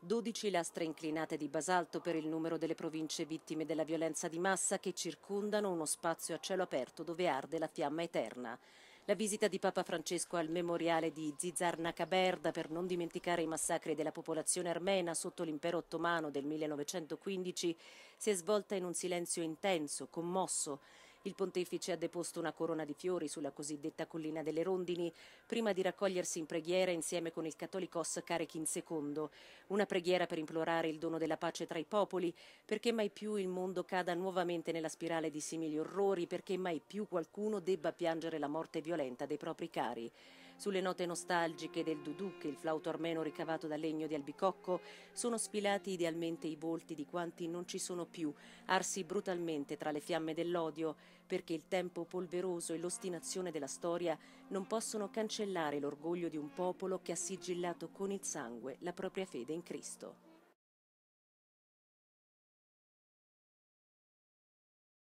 12 lastre inclinate di basalto per il numero delle province vittime della violenza di massa che circondano uno spazio a cielo aperto dove arde la fiamma eterna. La visita di Papa Francesco al memoriale di Zizarna Caberda per non dimenticare i massacri della popolazione armena sotto l'impero ottomano del 1915 si è svolta in un silenzio intenso, commosso, il pontefice ha deposto una corona di fiori sulla cosiddetta collina delle rondini, prima di raccogliersi in preghiera insieme con il cattolicos Carechin II. Una preghiera per implorare il dono della pace tra i popoli, perché mai più il mondo cada nuovamente nella spirale di simili orrori, perché mai più qualcuno debba piangere la morte violenta dei propri cari. Sulle note nostalgiche del Duduk, il flauto armeno ricavato da legno di albicocco, sono sfilati idealmente i volti di quanti non ci sono più, arsi brutalmente tra le fiamme dell'odio, perché il tempo polveroso e l'ostinazione della storia non possono cancellare l'orgoglio di un popolo che ha sigillato con il sangue la propria fede in Cristo.